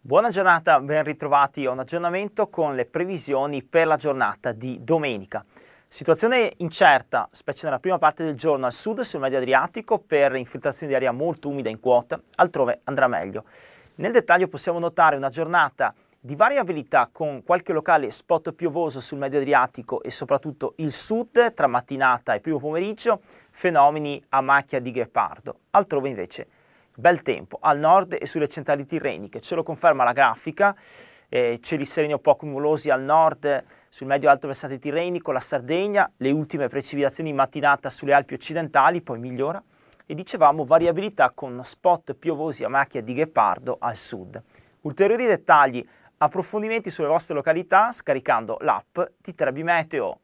Buona giornata, ben ritrovati a un aggiornamento con le previsioni per la giornata di domenica. Situazione incerta, specie nella prima parte del giorno al sud sul medio Adriatico per infiltrazioni di aria molto umida in quota, altrove andrà meglio. Nel dettaglio possiamo notare una giornata di variabilità con qualche locale spot piovoso sul medio Adriatico e soprattutto il sud tra mattinata e primo pomeriggio, fenomeni a macchia di ghepardo, altrove invece Bel tempo al nord e sulle centrali tirreniche, ce lo conferma la grafica, eh, cieli sereni o poco nuvolosi al nord sul medio-alto versante tirrenico, la Sardegna, le ultime precipitazioni in mattinata sulle Alpi occidentali, poi migliora, e dicevamo variabilità con spot piovosi a macchia di ghepardo al sud. Ulteriori dettagli, approfondimenti sulle vostre località scaricando l'app di Trebi Meteo.